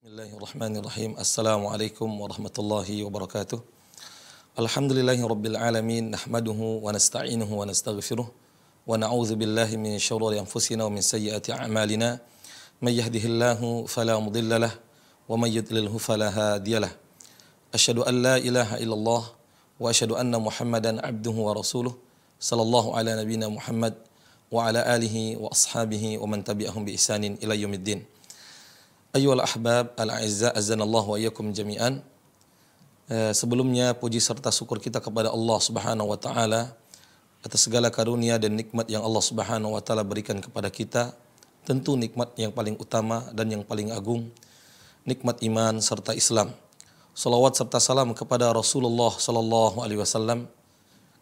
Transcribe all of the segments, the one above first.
بسم الله الرحمن الرحيم السلام عليكم ورحمة الله وبركاته الحمد لله رب العالمين نحمده ونستعينه ونستغفره ونعوذ بالله من شرور أنفسنا ومن سيئات أعمالنا من يهده الله فلا مضل له ومن يضلله فلا هادي له أشهد أن لا إله إلا الله وأشهد أن محمدا عبده ورسوله صلى الله على نبينا محمد وعلى آله وأصحابه ومن تبعهم بإحسان إلى يوم الدين al ahbab al-a'izza azanallahu ayyakum jami'an. Eh, sebelumnya puji serta syukur kita kepada Allah Subhanahu wa taala atas segala karunia dan nikmat yang Allah Subhanahu wa taala berikan kepada kita. Tentu nikmat yang paling utama dan yang paling agung nikmat iman serta Islam. Salawat serta salam kepada Rasulullah sallallahu alaihi wasallam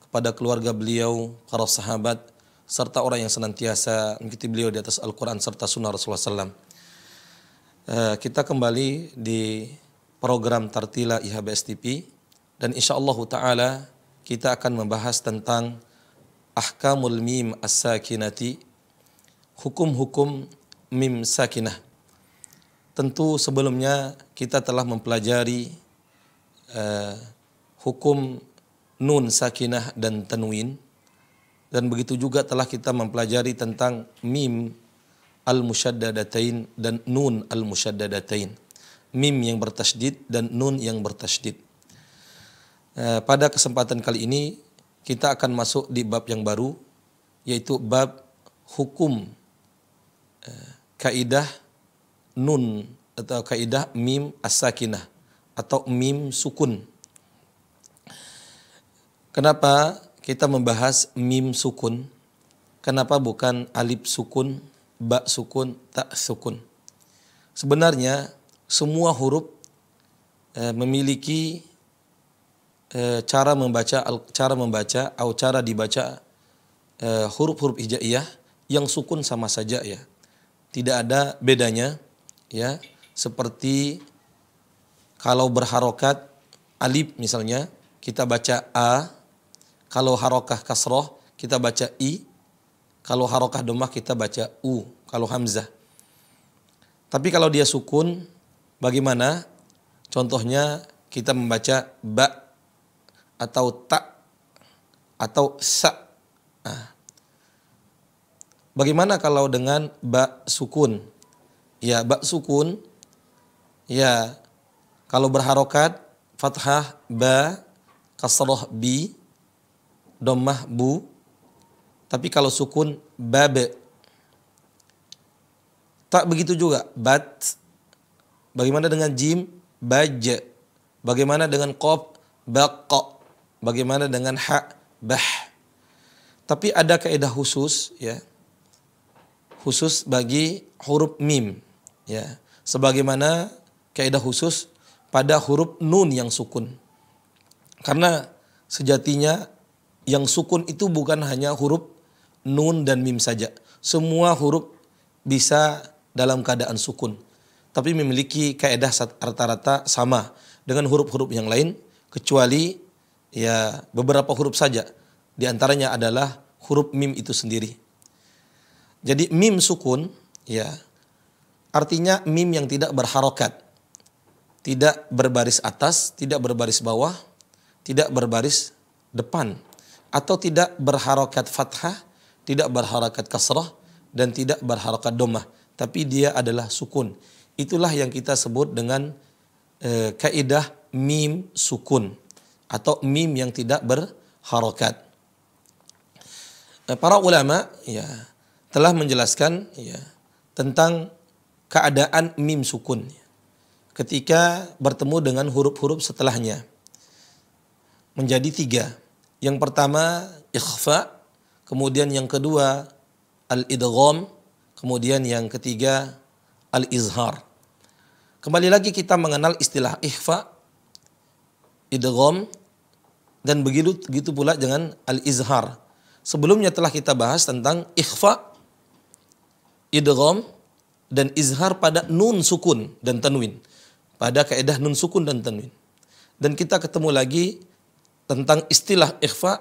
kepada keluarga beliau, para sahabat serta orang yang senantiasa mengikuti beliau di atas Al-Qur'an serta sunnah Rasulullah sallallahu Eh, kita kembali di program Tartila IHBS TV dan insya Allah Ta'ala kita akan membahas tentang Ahkamul Mim As-Sakinati Hukum-hukum Mim Sakinah Tentu sebelumnya kita telah mempelajari uh, hukum Nun Sakinah dan Tanwin dan begitu juga telah kita mempelajari tentang Mim al-musyaddadatain dan nun al-musyaddadatain. Mim yang bertasdid dan nun yang bertasdid. Eh, pada kesempatan kali ini kita akan masuk di bab yang baru yaitu bab hukum eh, kaidah nun atau kaidah mim as-sakinah atau mim sukun. Kenapa kita membahas mim sukun? Kenapa bukan alif sukun? ba sukun tak sukun. Sebenarnya semua huruf e, memiliki e, cara membaca cara membaca atau cara dibaca eh, huruf-huruf e, hijaiyah yang sukun sama saja ya. Tidak ada bedanya ya seperti kalau berharokat alif misalnya kita baca a kalau harokah kasroh kita baca i kalau harokah domah kita baca u, kalau hamzah. Tapi kalau dia sukun, bagaimana? Contohnya kita membaca ba atau tak atau sa. Nah. Bagaimana kalau dengan ba sukun? Ya ba sukun, ya kalau berharokat fathah ba kasroh bi domah bu tapi kalau sukun babe. Tak begitu juga bat. Bagaimana dengan jim baje. Bagaimana dengan kop baqo. Bagaimana dengan hak bah. Tapi ada kaidah khusus ya. Khusus bagi huruf mim ya. Sebagaimana kaidah khusus pada huruf nun yang sukun. Karena sejatinya yang sukun itu bukan hanya huruf nun dan mim saja. Semua huruf bisa dalam keadaan sukun. Tapi memiliki kaedah rata-rata sama dengan huruf-huruf yang lain kecuali ya beberapa huruf saja. Di antaranya adalah huruf mim itu sendiri. Jadi mim sukun ya artinya mim yang tidak berharokat. Tidak berbaris atas, tidak berbaris bawah, tidak berbaris depan atau tidak berharokat fathah tidak berharakat kasrah dan tidak berharakat domah, tapi dia adalah sukun. Itulah yang kita sebut dengan e, kaidah mim sukun atau mim yang tidak berharakat. E, para ulama ya telah menjelaskan ya tentang keadaan mim sukun ketika bertemu dengan huruf-huruf setelahnya menjadi tiga. Yang pertama ikhfa kemudian yang kedua al-idgham, kemudian yang ketiga al-izhar. Kembali lagi kita mengenal istilah ikhfa, idgham dan begitu begitu pula dengan al-izhar. Sebelumnya telah kita bahas tentang ikhfa, idgham dan izhar pada nun sukun dan tanwin. Pada kaidah nun sukun dan tanwin. Dan kita ketemu lagi tentang istilah ikhfa,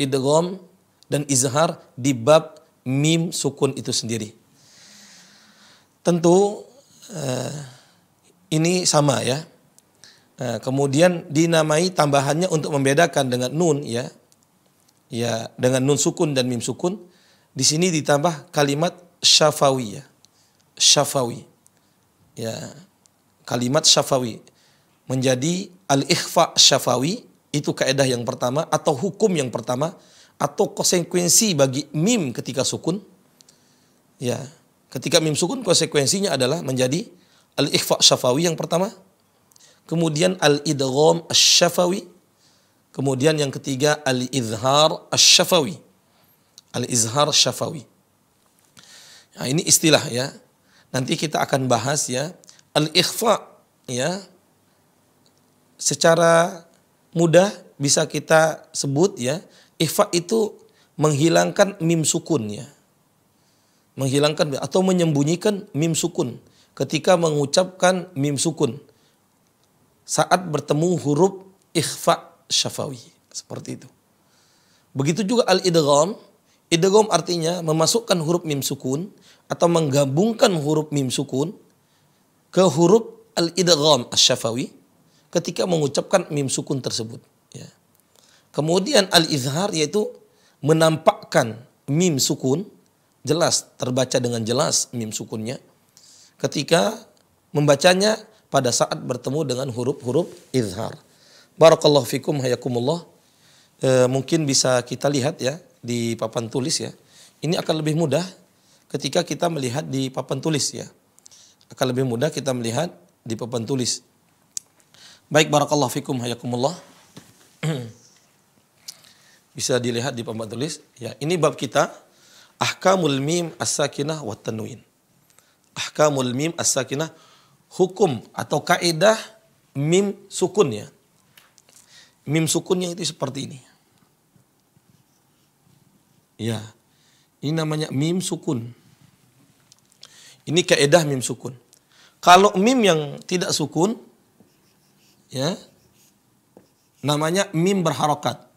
idgham dan izhar di bab mim sukun itu sendiri. Tentu eh, ini sama ya. Eh, kemudian dinamai tambahannya untuk membedakan dengan nun ya. Ya, dengan nun sukun dan mim sukun di sini ditambah kalimat syafawi ya. Syafawi. Ya, kalimat syafawi menjadi al-ikhfa syafawi itu kaidah yang pertama atau hukum yang pertama atau konsekuensi bagi mim ketika sukun ya ketika mim sukun konsekuensinya adalah menjadi al ikhfa syafawi yang pertama kemudian al idgham syafawi kemudian yang ketiga al izhar syafawi al izhar syafawi nah, ini istilah ya nanti kita akan bahas ya al ikhfa ya secara mudah bisa kita sebut ya Ikhfa itu menghilangkan mim sukunnya. Menghilangkan atau menyembunyikan mim sukun ketika mengucapkan mim sukun saat bertemu huruf ikhfa syafawi seperti itu. Begitu juga al-idgham. Idgham artinya memasukkan huruf mim sukun atau menggabungkan huruf mim sukun ke huruf al-idgham asy-syafawi ketika mengucapkan mim sukun tersebut. Kemudian al-izhar yaitu menampakkan mim sukun jelas terbaca dengan jelas mim sukunnya ketika membacanya pada saat bertemu dengan huruf-huruf izhar. Barakallahu fikum hayakumullah. E, mungkin bisa kita lihat ya di papan tulis ya. Ini akan lebih mudah ketika kita melihat di papan tulis ya. Akan lebih mudah kita melihat di papan tulis. Baik barakallahu fikum hayakumullah. bisa dilihat di papan tulis. Ya, ini bab kita Ahkamul Mim As-Sakinah wa Tanwin. Ahkamul Mim As-Sakinah hukum atau kaidah mim sukun ya. Mim sukunnya itu seperti ini. Ya. Ini namanya mim sukun. Ini kaidah mim sukun. Kalau mim yang tidak sukun ya namanya mim berharokat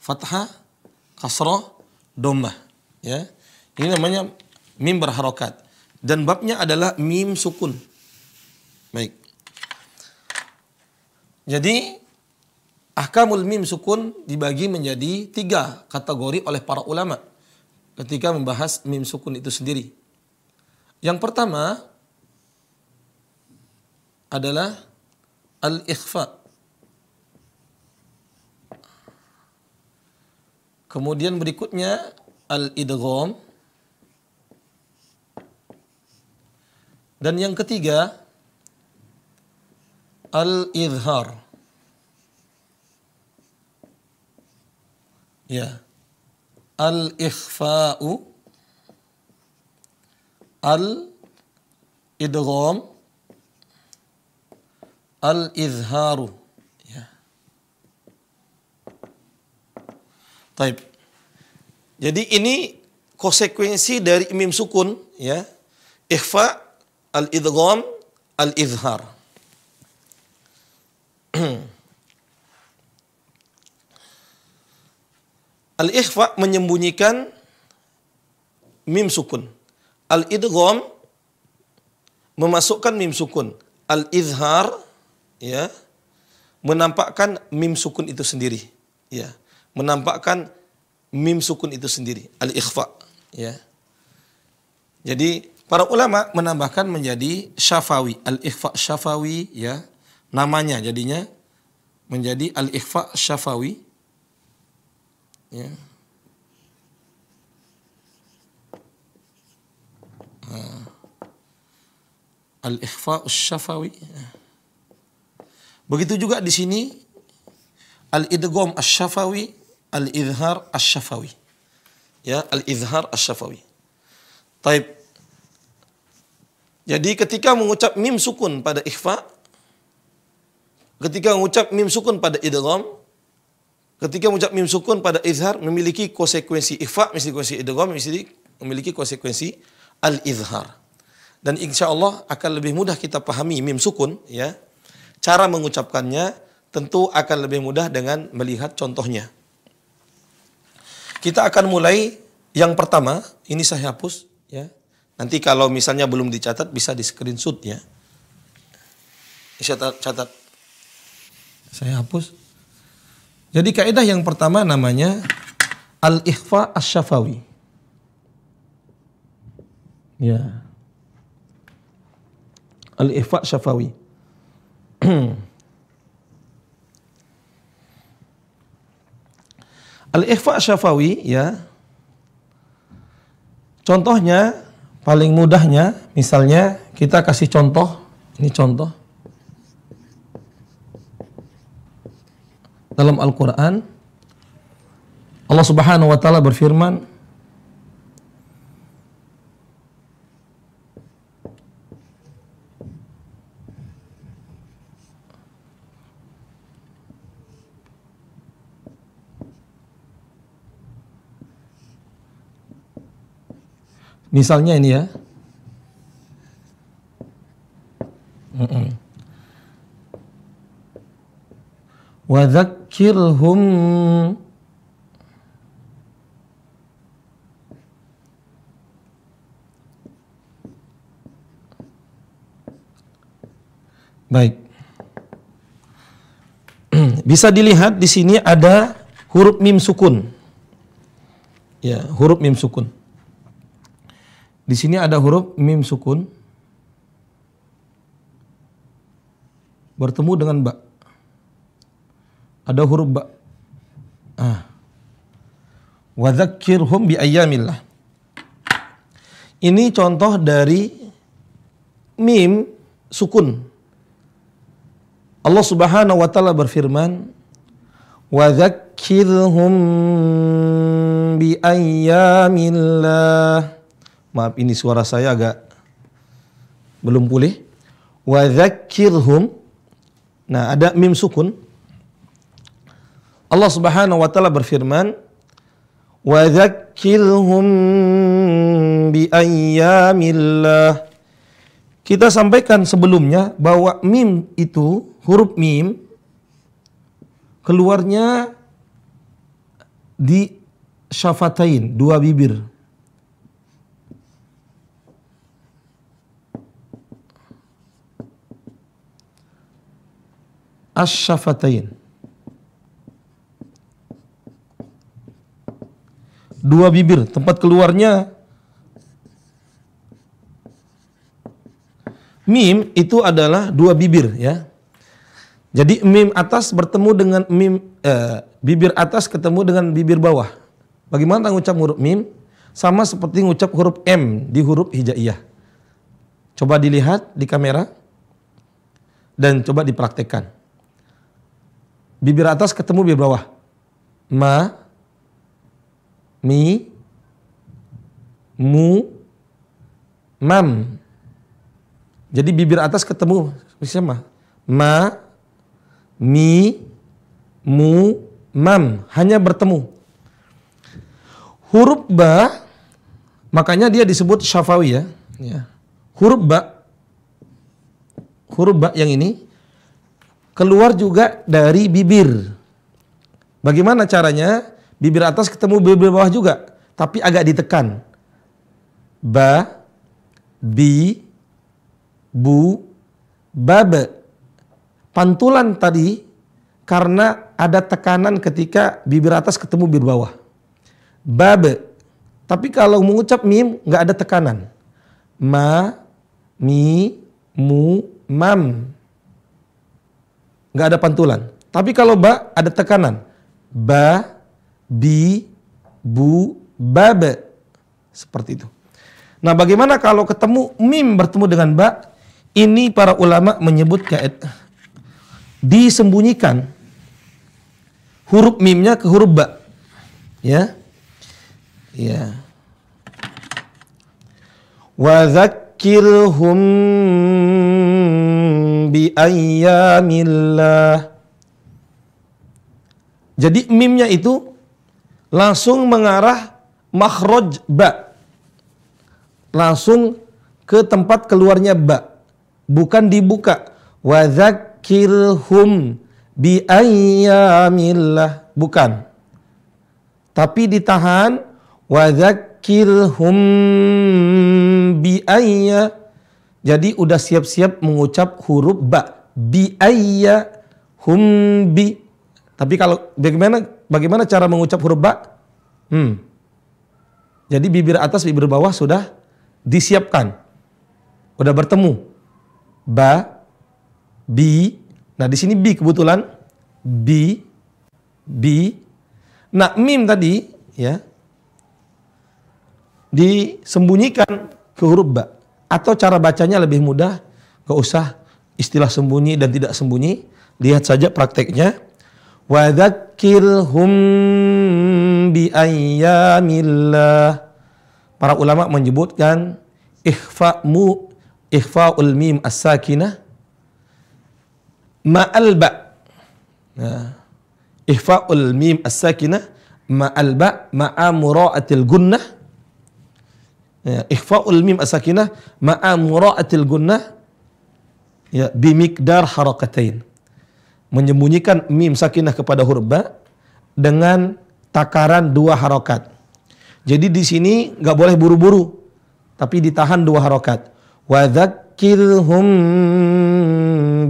fathah, kasroh, domah. Ya. Ini namanya mim berharokat. Dan babnya adalah mim sukun. Baik. Jadi ahkamul mim sukun dibagi menjadi tiga kategori oleh para ulama ketika membahas mim sukun itu sendiri. Yang pertama adalah al-ikhfa Kemudian berikutnya al-idgham. Dan yang ketiga al-izhar. Ya. Al-ikhfa'u al-idgham al-izharu. Taib. Jadi ini konsekuensi dari mim sukun ya. Ikhfa, al-idgham, al-izhar. Al-ikhfa menyembunyikan mim sukun. Al-idgham memasukkan mim sukun. Al-izhar ya menampakkan mim sukun itu sendiri. Ya menampakkan mim sukun itu sendiri, al-ikhfa. Ya. Jadi para ulama menambahkan menjadi syafawi, al-ikhfa syafawi ya. Namanya jadinya menjadi al-ikhfa syafawi. Ya. Ah. Al-ikhfa syafawi. Ya. Begitu juga di sini al-idgham asy-syafawi al-izhar asy-syafawi. Ya, al-izhar asy-syafawi. Taib. Jadi ketika mengucap mim sukun pada ikhfa, ketika mengucap mim sukun pada idgham, ketika mengucap mim sukun pada izhar memiliki konsekuensi ikhfa, memiliki konsekuensi idgham, memiliki konsekuensi al-izhar. Dan insya Allah akan lebih mudah kita pahami mim sukun ya. Cara mengucapkannya tentu akan lebih mudah dengan melihat contohnya. Kita akan mulai yang pertama, ini saya hapus ya. Nanti kalau misalnya belum dicatat bisa di screenshot ya. Saya catat. Saya hapus. Jadi kaidah yang pertama namanya al-ikhfa asy-syafawi. Ya. Al-ikhfa syafawi. Al-Ikhfa Syafawi ya. Contohnya paling mudahnya misalnya kita kasih contoh, ini contoh. Dalam Al-Qur'an Allah Subhanahu wa taala berfirman Misalnya ini ya. Wadzakirhum Baik. Bisa dilihat di sini ada huruf mim sukun. Ya, huruf mim sukun. Di sini ada huruf mim sukun bertemu dengan ba. Ada huruf ba. Ah. Wadzakirhum bi ayyamillah. Ini contoh dari mim sukun. Allah Subhanahu wa taala berfirman, "Wadzakirhum bi ayyamillah." Maaf ini suara saya agak belum pulih. Wa dzakirhum. Nah, ada mim sukun. Allah Subhanahu wa taala berfirman, "Wa dzakirhum bi ayyamillah." Kita sampaikan sebelumnya bahwa mim itu huruf mim keluarnya di syafatain, dua bibir. asyafatain. Dua bibir, tempat keluarnya mim itu adalah dua bibir ya. Jadi mim atas bertemu dengan mim eh, bibir atas ketemu dengan bibir bawah. Bagaimana ngucap huruf mim? Sama seperti ngucap huruf M di huruf hijaiyah. Coba dilihat di kamera dan coba dipraktekkan bibir atas ketemu bibir bawah. Ma, mi, mu, mam. Jadi bibir atas ketemu bisa Ma, mi, mu, mam. Hanya bertemu. Huruf ba, makanya dia disebut syafawi ya. ya. Huruf ba, huruf ba yang ini keluar juga dari bibir. Bagaimana caranya? Bibir atas ketemu bibir bawah juga, tapi agak ditekan. Ba, bi, bu, babe. Pantulan tadi karena ada tekanan ketika bibir atas ketemu bibir bawah. Babe. Tapi kalau mengucap mim nggak ada tekanan. Ma, mi, mu, mam nggak ada pantulan. Tapi kalau ba ada tekanan. Ba, bi, bu, babe. Seperti itu. Nah bagaimana kalau ketemu mim bertemu dengan ba? Ini para ulama menyebut kait disembunyikan huruf mimnya ke huruf ba. Ya. Ya. Wa bi ayyamillah. Jadi mimnya itu langsung mengarah makhraj ba. Langsung ke tempat keluarnya ba. Bukan dibuka. bi ayyamillah, Bukan. Tapi ditahan wadzakirhum biaya Jadi udah siap-siap mengucap huruf ba. biaya hum bi. Tapi kalau bagaimana bagaimana cara mengucap huruf ba? Hmm. Jadi bibir atas, bibir bawah sudah disiapkan. Udah bertemu. Ba, bi. Nah, di sini bi kebetulan bi bi. Nah, mim tadi ya disembunyikan ke huruf ba. Atau cara bacanya lebih mudah, gak usah istilah sembunyi dan tidak sembunyi. Lihat saja prakteknya. Wadakirhum bi ayyamillah. Para ulama menyebutkan ikhfa mu ikhfaul mim as-sakinah ma'al ba. Nah, ikhfaul mim as-sakinah ma'al ba ma'a mura'atil gunnah Ya, ikhfaul mim asakinah ma'a mura'atil gunnah ya bimikdar harakatain menyembunyikan mim sakinah kepada hurba dengan takaran dua harokat. Jadi di sini nggak boleh buru-buru, tapi ditahan dua harokat. Wadakirhum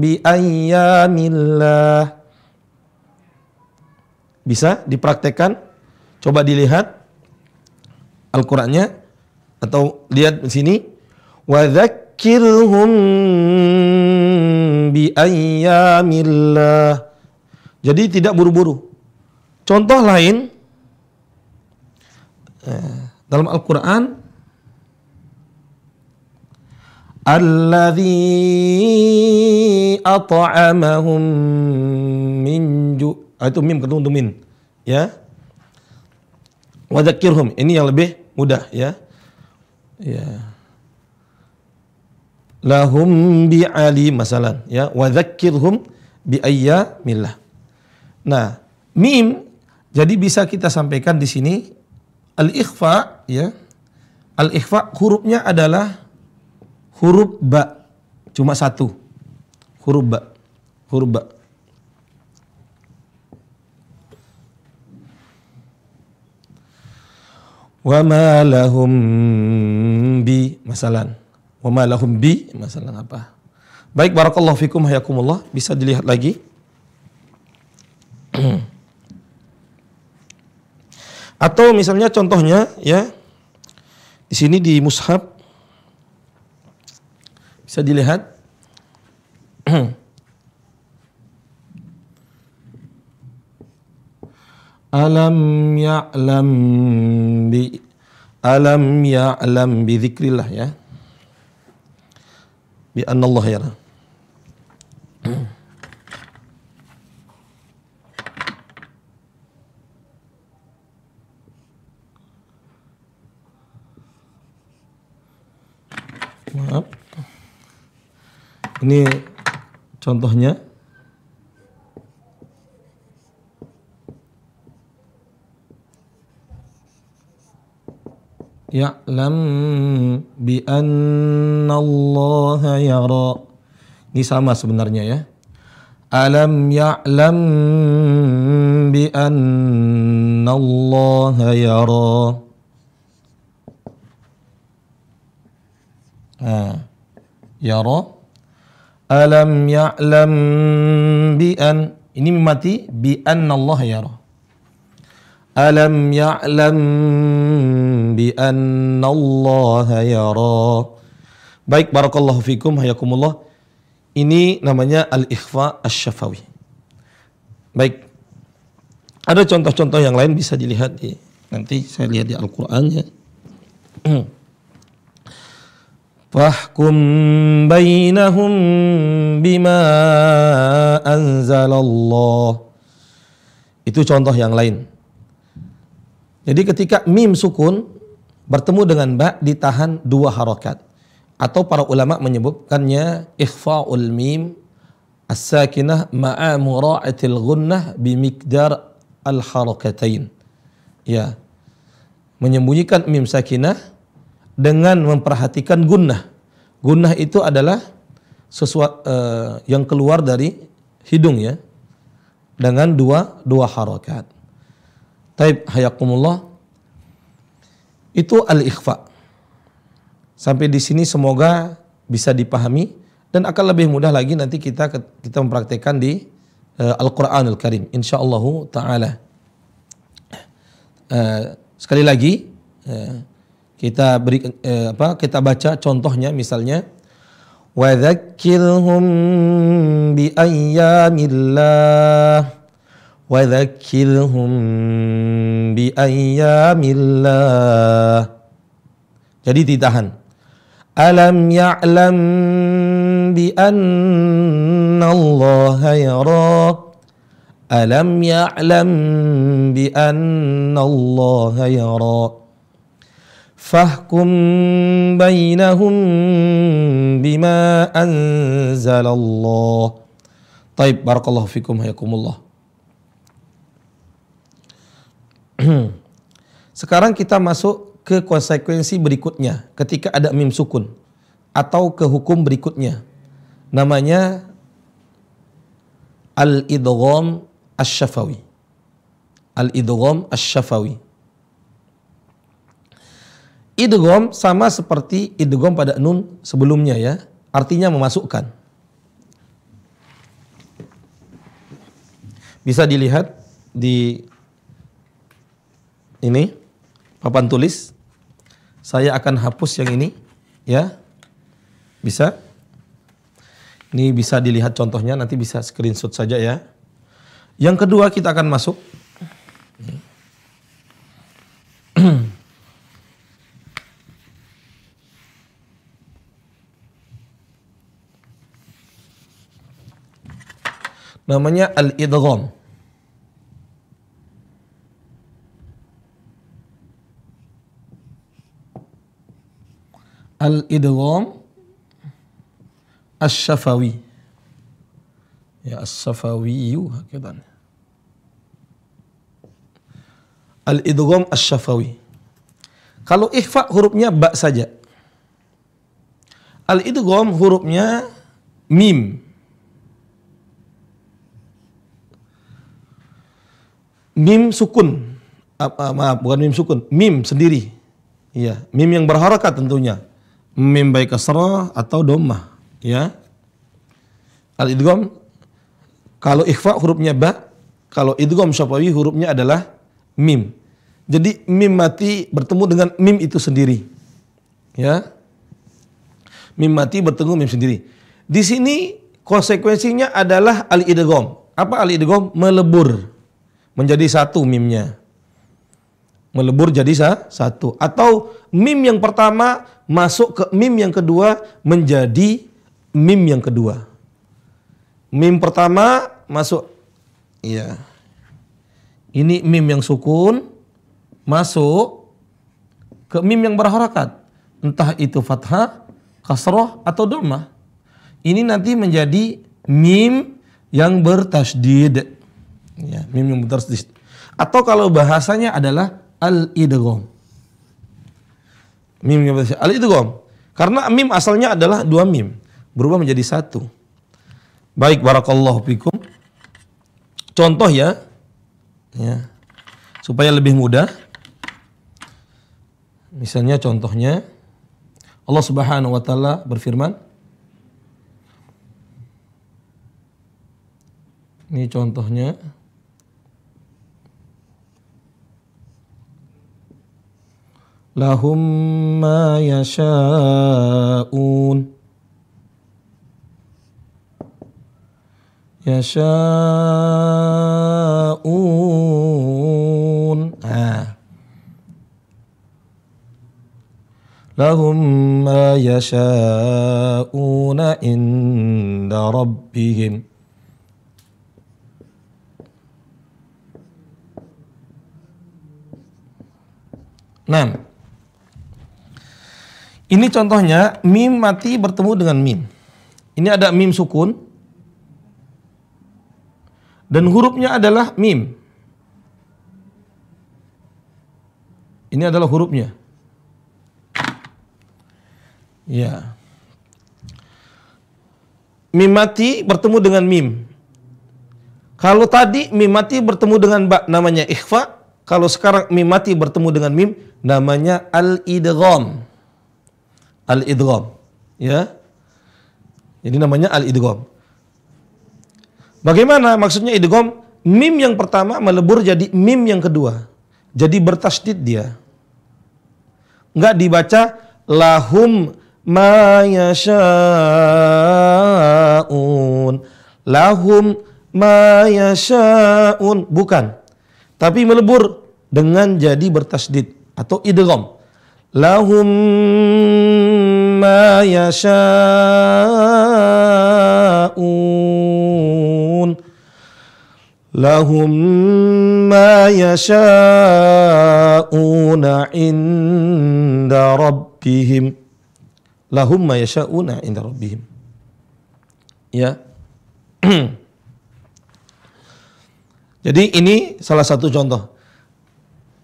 bi Bisa dipraktekkan. Coba dilihat Al-Qur'annya atau lihat di sini wa dzakirhum bi ayyamillah. Jadi tidak buru-buru. Contoh lain eh, dalam Al-Qur'an alladzi at'amahum min ju ah, itu mim ketemu min ya. Wadzakirhum ini yang lebih mudah ya ya lahum bi ali masalan ya wa dzakkirhum bi ayyamillah nah mim jadi bisa kita sampaikan di sini al ikhfa ya al ikhfa hurufnya adalah huruf ba cuma satu huruf ba huruf ba wa ma lahum bi masalan. wama lahum bi masalan apa? Baik barakallahu fikum hayakumullah. Bisa dilihat lagi. Atau misalnya contohnya ya di sini di mushaf bisa dilihat Alam ya'lam bi Alam ya alam dzikrillah ya. Bi anna Allah ya. Maaf. Ini contohnya ya'lam bi Allah yara. Ini sama sebenarnya ya. Alam ya'lam bi Allah yara. Ah. Yara. Alam ya'lam bi an ini mati bi Allah yara. ألم يعلم بأن الله يرى Baik, barakallahu fikum, hayakumullah. Ini namanya al-ikhfa as syafawi Baik. Ada contoh-contoh yang lain bisa dilihat di nanti saya lihat di Al-Qur'an ya. Fahkum bainahum bima anzalallah. Itu contoh yang lain. Jadi ketika mim sukun bertemu dengan ba ditahan dua harokat. Atau para ulama menyebutkannya ikhfa'ul mim as-sakinah ma'a mura'atil ghunnah bimikdar al-harakatain. Ya. Menyembunyikan mim sakinah dengan memperhatikan gunnah. Gunnah itu adalah sesuatu uh, eh, yang keluar dari hidung ya dengan dua dua harokat. Taib hayakumullah. Itu al-ikhfa. Sampai di sini semoga bisa dipahami dan akan lebih mudah lagi nanti kita kita mempraktekkan di uh, Al-Qur'anul Karim insyaallah taala. Uh, sekali lagi uh, kita beri uh, apa kita baca contohnya misalnya Wa وذكرهم bi ayyamillah وذكرهم بأيام الله jadi ditahan ألم يعلم بأن الله yara ألم يعلم بأن الله yara فاحكم بينهم بما أنزل الله طيب بارك الله فيكم هيكم الله Sekarang kita masuk ke konsekuensi berikutnya ketika ada mim sukun atau ke hukum berikutnya. Namanya al-idgham asy-syafawi. Al-idgham asy-syafawi. Idgham sama seperti idgham pada nun sebelumnya ya. Artinya memasukkan. Bisa dilihat di ini papan tulis. Saya akan hapus yang ini, ya. Bisa? Ini bisa dilihat contohnya, nanti bisa screenshot saja ya. Yang kedua kita akan masuk. Namanya al-idgham. al-idgham as syafawi Ya as-syafawiyu hakidan. Al-idgham as syafawi Kalau ikhfa hurufnya ba saja. Al-idgham hurufnya mim. Mim sukun. Apa, ah, ah, maaf, bukan mim sukun. Mim sendiri. Iya, mim yang berharokat tentunya mim baik kasrah atau domah ya al idgham kalau ikhfa hurufnya ba kalau idgham syafawi hurufnya adalah mim jadi mim mati bertemu dengan mim itu sendiri ya mim mati bertemu mim sendiri di sini konsekuensinya adalah al idgham apa al idgham melebur menjadi satu mimnya melebur jadi satu atau mim yang pertama masuk ke mim yang kedua menjadi mim yang kedua. Mim pertama masuk iya. Ini mim yang sukun masuk ke mim yang berharakat. Entah itu fathah, kasroh atau doma. Ini nanti menjadi mim yang bertasdid. Ya, mim yang bertasdid. Atau kalau bahasanya adalah al-idgham. Mim al gom Karena mim asalnya adalah dua mim, berubah menjadi satu. Baik barakallahu fikum. Contoh ya. Ya. Supaya lebih mudah. Misalnya contohnya Allah Subhanahu wa taala berfirman Ini contohnya لهم ما يشاءون يشاءون آه. لهم ما يشاءون عند ربهم نعم Ini contohnya mim mati bertemu dengan mim. Ini ada mim sukun dan hurufnya adalah mim. Ini adalah hurufnya. Ya. Mim mati bertemu dengan mim. Kalau tadi mim mati bertemu dengan ba namanya ikhfa, kalau sekarang mim mati bertemu dengan mim namanya al-idgham al idrom Ya. Ini namanya al idrom Bagaimana maksudnya idrom Mim yang pertama melebur jadi mim yang kedua. Jadi bertasdid dia. nggak dibaca lahum mayasyaun Lahum mayasyaun Bukan. Tapi melebur dengan jadi bertasdid atau idrom Lahum ما يشاءون لهم ما يشاءون عند ربهم لهم ما yasha'una عند ربهم Ya. Jadi ini salah satu contoh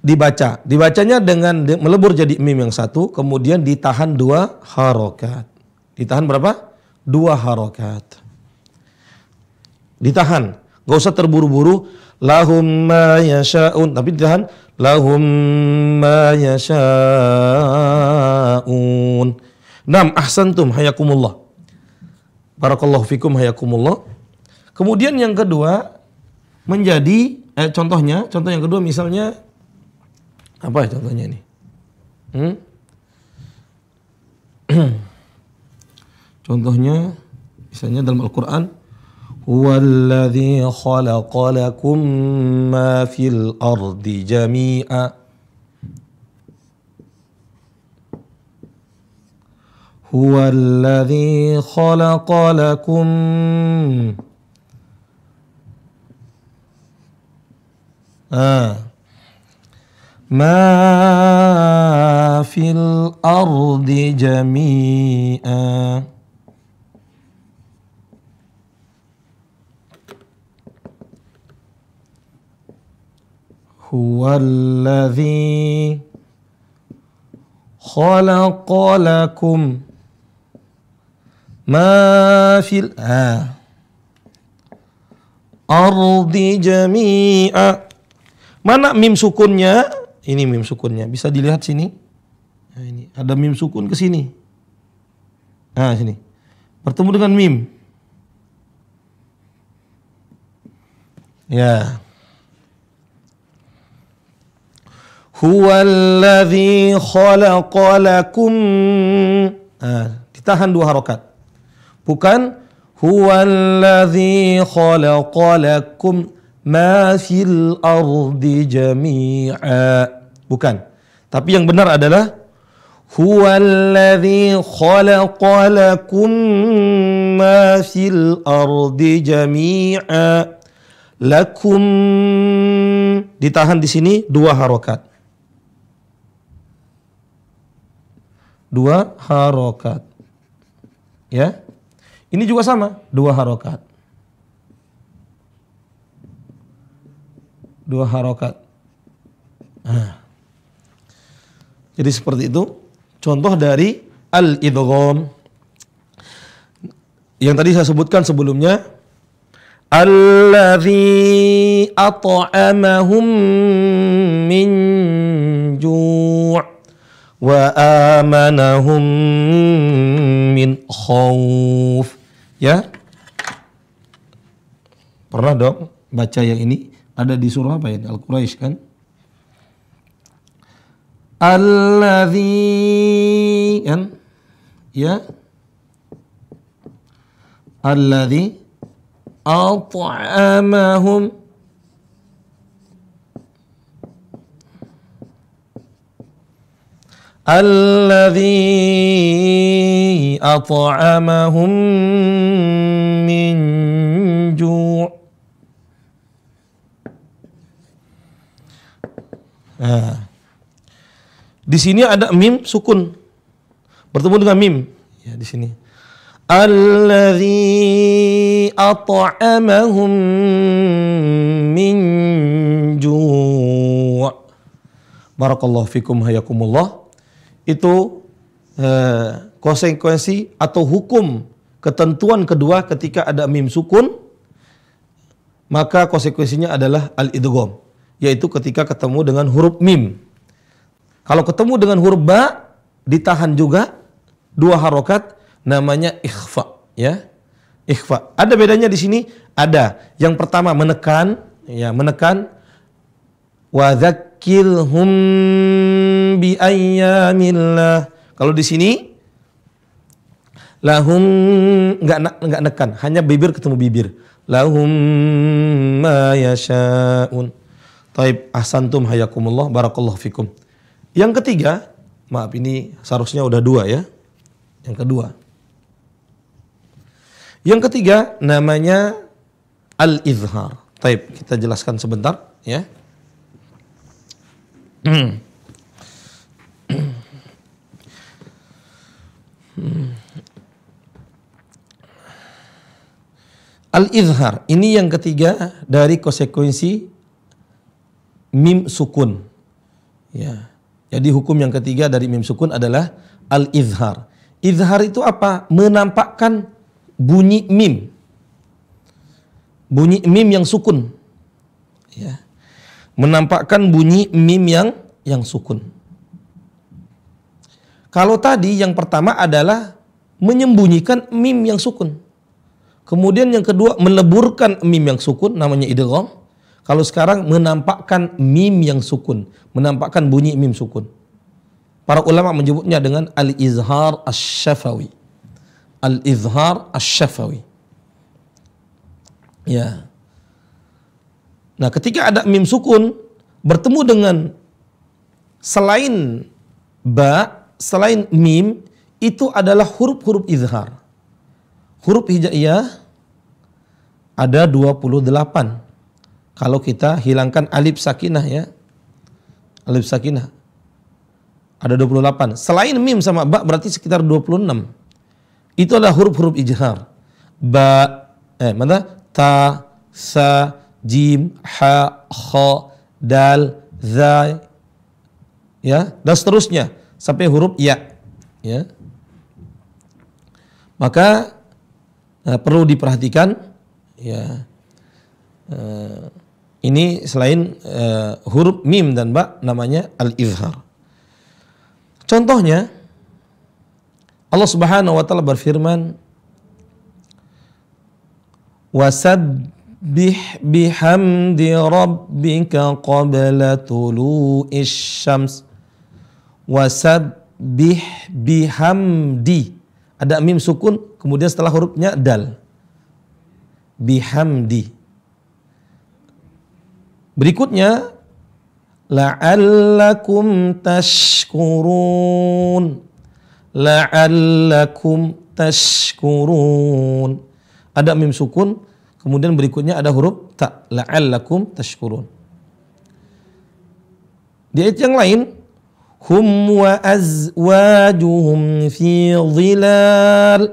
dibaca. Dibacanya dengan melebur jadi mim yang satu, kemudian ditahan dua harokat. Ditahan berapa? Dua harokat. Ditahan. Gak usah terburu-buru. Lahumma yasha'un. Tapi ditahan. Lahumma yasha'un. Nam ahsantum hayakumullah. Barakallahu fikum hayakumullah. Kemudian yang kedua menjadi eh, contohnya, contoh yang kedua misalnya apa contohnya ini? Hmm? contohnya misalnya dalam Al-Qur'an huwallazi khalaqalakum ma fil ardi jami'a huwallazi khalaqalakum ah ما في الأرض جميعا هو الذي خلق لكم ما في الأرض جميعا Mana mim سكونها Ini mim sukunnya. Bisa dilihat sini. Nah, ini ada mim sukun ke sini. Nah, sini. Bertemu dengan mim. Ya. Huwallazi khalaqalakum Nah, ditahan dua harokat. Bukan huwallazi khalaqalakum ma fil ardi jami'a. Bukan. Tapi yang benar adalah Huwallazi khalaqa lakum ma fil ardi jami'a lakum ditahan di sini dua harokat dua harokat ya ini juga sama dua harokat dua harokat nah jadi seperti itu contoh dari al-idgham. Yang tadi saya sebutkan sebelumnya alladzi at'amahum min ju' wa amanahum min khauf. Ya. Pernah dong baca yang ini ada di surah apa ya? Al-Quraisy kan? الذي يا الذي أطعمهم الذي أطعمهم من جوع آه. Di sini ada mim sukun. Bertemu dengan mim ya di sini. Alladhi at'amahum min ju' Barakallahu fikum hayakumullah Itu eh, konsekuensi atau hukum ketentuan kedua ketika ada mim sukun maka konsekuensinya adalah al idgham yaitu ketika ketemu dengan huruf mim kalau ketemu dengan huruf ba ditahan juga dua harokat namanya ikhfa ya. Ikhfa. Ada bedanya di sini? Ada. Yang pertama menekan ya menekan wa dzakirhum bi ayyamillah. Kalau di sini lahum nggak nggak nekan, hanya bibir ketemu bibir. Lahum ma yasha'un. Taib ahsantum hayakumullah barakallahu fikum. Yang ketiga, maaf ini seharusnya udah dua ya. Yang kedua. Yang ketiga namanya al-izhar. Taib, kita jelaskan sebentar ya. Al-izhar, ini yang ketiga dari konsekuensi mim sukun. Ya. Jadi hukum yang ketiga dari mim sukun adalah al-izhar. Izhar itu apa? Menampakkan bunyi mim. Bunyi mim yang sukun. Ya. Menampakkan bunyi mim yang yang sukun. Kalau tadi yang pertama adalah menyembunyikan mim yang sukun. Kemudian yang kedua meleburkan mim yang sukun namanya idgham. Kalau sekarang menampakkan mim yang sukun, menampakkan bunyi mim sukun. Para ulama menyebutnya dengan al-izhar asy-syafawi. Al-izhar asy-syafawi. Ya. Nah, ketika ada mim sukun bertemu dengan selain ba, selain mim itu adalah huruf-huruf izhar. Huruf hijaiyah ada 28 kalau kita hilangkan alif sakinah ya. Alif sakinah. Ada 28. Selain mim sama ba berarti sekitar 26. Itu adalah huruf-huruf ijhar. Ba eh mana? Ta, sa, jim, ha, kha, dal, za ya dan seterusnya sampai huruf ya ya maka eh, perlu diperhatikan ya eh, ini selain uh, huruf mim dan ba namanya al-izhar. Contohnya Allah Subhanahu wa taala berfirman wasabbih bihamdi rabbika qabla tulu'is syams wasabbih bihamdi ada mim sukun kemudian setelah hurufnya dal bihamdi Berikutnya la'allakum tashkurun la'allakum tashkurun ada mim sukun kemudian berikutnya ada huruf ta la'allakum tashkurun di ayat yang lain hum wa azwajuhum fi dhilal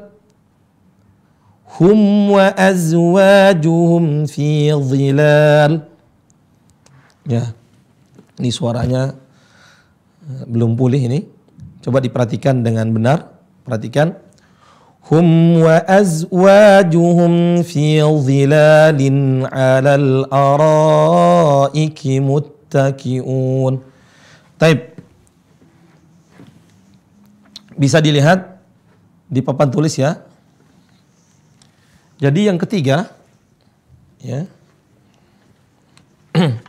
hum wa azwajuhum fi dhilal Ya. Ini suaranya eh, belum pulih ini. Coba diperhatikan dengan benar. Perhatikan. Hum wa azwajuhum fi zilalin alal araiki muttaki'un. Taib. Bisa dilihat di papan tulis ya. Jadi yang ketiga ya.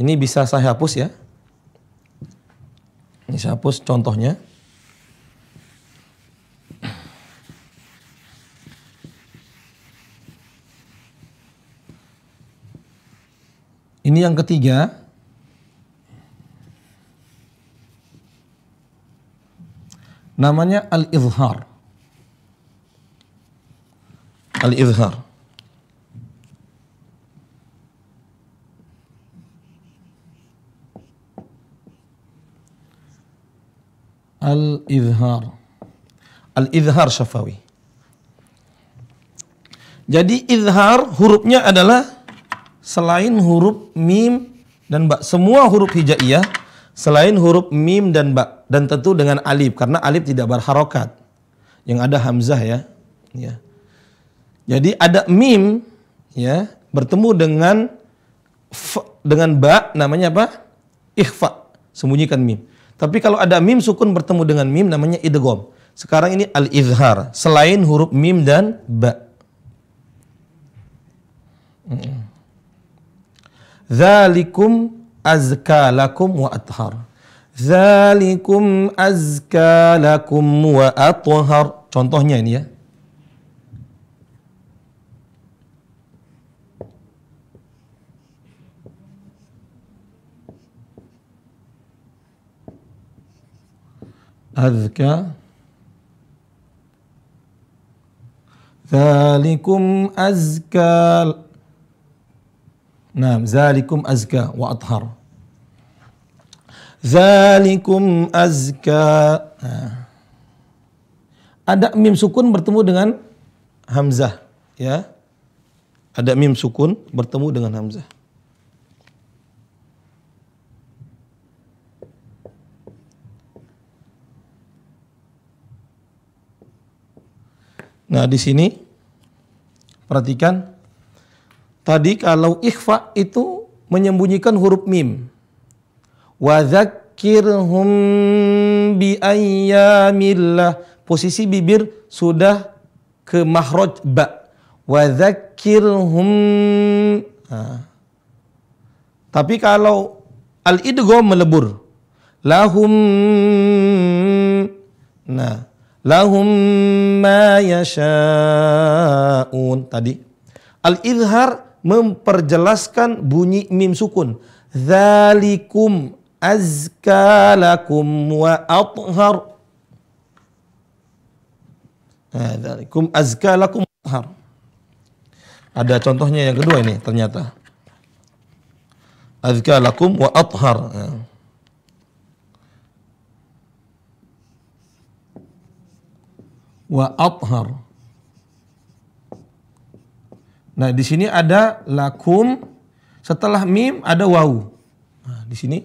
Ini bisa saya hapus ya. Ini saya hapus contohnya. Ini yang ketiga. Namanya al-izhar. Al-izhar. Al-Izhar. Al-Izhar Syafawi. Jadi izhar hurufnya adalah selain huruf mim dan ba. Semua huruf hijaiyah selain huruf mim dan ba dan tentu dengan alif karena alif tidak berharokat. Yang ada hamzah ya. ya. Jadi ada mim ya bertemu dengan f, dengan ba namanya apa? Ikhfa. Sembunyikan mim. Tapi kalau ada mim sukun bertemu dengan mim namanya idgham. Sekarang ini al-izhar selain huruf mim dan ba. Zalikum azka lakum wa athar. Zalikum azka lakum wa athar. Contohnya ini ya. أذكى ذلكم أزكى نعم ذلكم أزكى وأطهر ذلكم أزكى nah. ada mim sukun bertemu dengan hamzah ya ada mim sukun bertemu dengan hamzah Nah, di sini perhatikan tadi kalau ikhfa itu menyembunyikan huruf mim. Wa dzakirhum bi ayyamillah. Posisi bibir sudah ke mahraj ba. Wa dzakirhum nah. Tapi kalau al idgham melebur lahum nah lahum ma yasha'un tadi al izhar memperjelaskan bunyi mim sukun zalikum azka lakum wa athhar zalikum azka lakum wa athhar ada contohnya yang kedua ini ternyata azka lakum wa athhar nah. wa athhar. Nah, di sini ada lakum setelah mim ada wau. Nah, di sini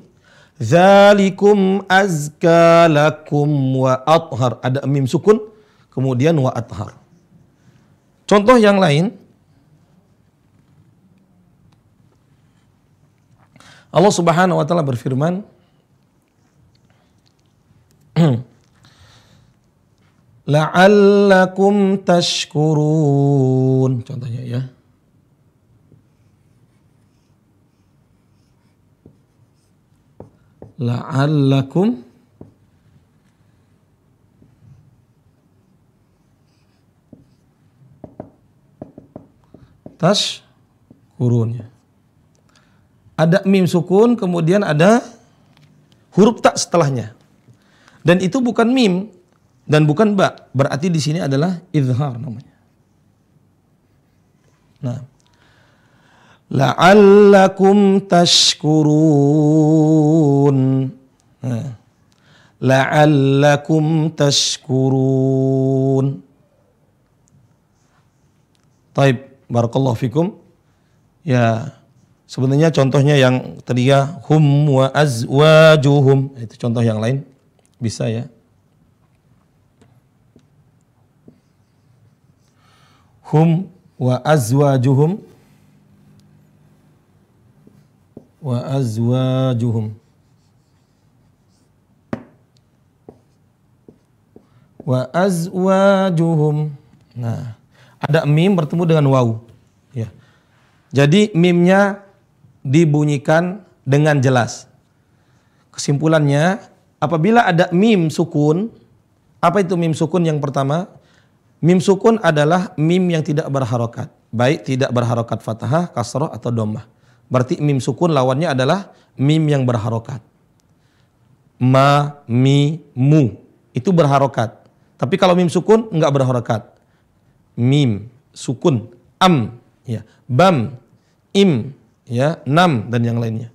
zalikum azka lakum wa athhar. Ada mim sukun kemudian wa athhar. Contoh yang lain Allah Subhanahu wa taala berfirman la'allakum tashkurun. Contohnya ya. La'allakum tashkurunnya. Ada mim sukun, kemudian ada huruf tak setelahnya. Dan itu bukan mim, dan bukan ba berarti di sini adalah izhar namanya nah la'allakum tashkurun nah. la'allakum tashkurun Taib barakallahu fikum ya sebenarnya contohnya yang tadi ya hum wa azwajuhum itu contoh yang lain bisa ya hum wa azwajuhum wa azwajuhum wa azwajuhum. Nah, ada mim bertemu dengan wau. Ya. Jadi mimnya dibunyikan dengan jelas. Kesimpulannya, apabila ada mim sukun, apa itu mim sukun yang pertama? Mim sukun adalah mim yang tidak berharokat. Baik tidak berharokat fathah, kasroh atau domah. Berarti mim sukun lawannya adalah mim yang berharokat. Ma, mi, mu. Itu berharokat. Tapi kalau mim sukun enggak berharokat. Mim, sukun, am, ya, bam, im, ya, nam dan yang lainnya.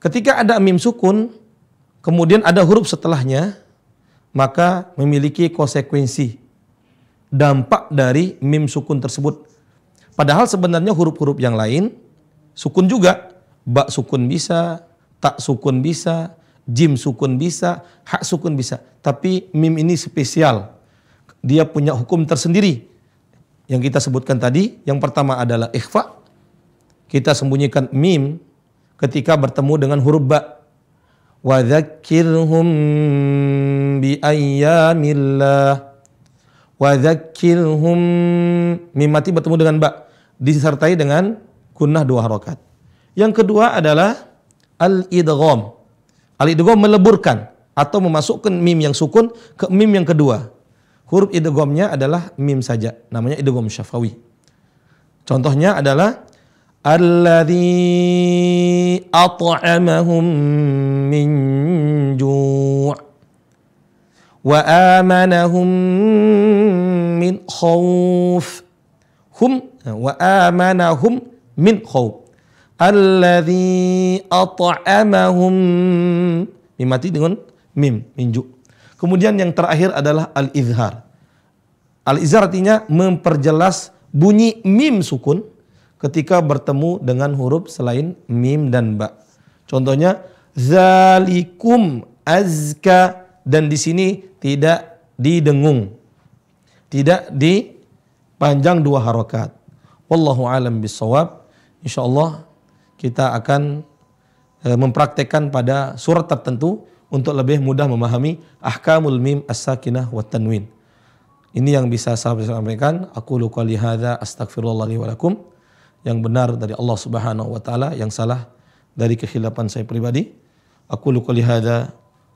Ketika ada mim sukun, kemudian ada huruf setelahnya, maka memiliki konsekuensi dampak dari mim sukun tersebut. Padahal sebenarnya huruf-huruf yang lain sukun juga. bak sukun bisa, tak sukun bisa, jim sukun bisa, hak sukun bisa. Tapi mim ini spesial. Dia punya hukum tersendiri. Yang kita sebutkan tadi, yang pertama adalah ikhfa. Kita sembunyikan mim ketika bertemu dengan huruf ba. Wa dzakirhum bi mim mimati bertemu dengan ba disertai dengan kunnah dua harokat. Yang kedua adalah al-idgham. Al-idgham meleburkan atau memasukkan mim yang sukun ke mim yang kedua. Huruf idghamnya adalah mim saja, namanya idgham syafawi. Contohnya adalah alladzi at'amahum min ju' وآمنهم من خوف هم وآمنهم من خوف الذي أطعمهم mimati dengan mim minju kemudian yang terakhir adalah al izhar al izhar artinya memperjelas bunyi mim sukun ketika bertemu dengan huruf selain mim dan ba contohnya zalikum azka dan di sini tidak didengung. Tidak dipanjang dua harokat. Wallahu alam bisawab. Allah kita akan eh, mempraktekkan pada surat tertentu untuk lebih mudah memahami ahkamul mim as-sakinah wa tanwin. Ini yang bisa saya sampaikan. Aku luka lihada astagfirullah walakum. Yang benar dari Allah subhanahu wa ta'ala. Yang salah dari kehilapan saya pribadi. Aku luka lihada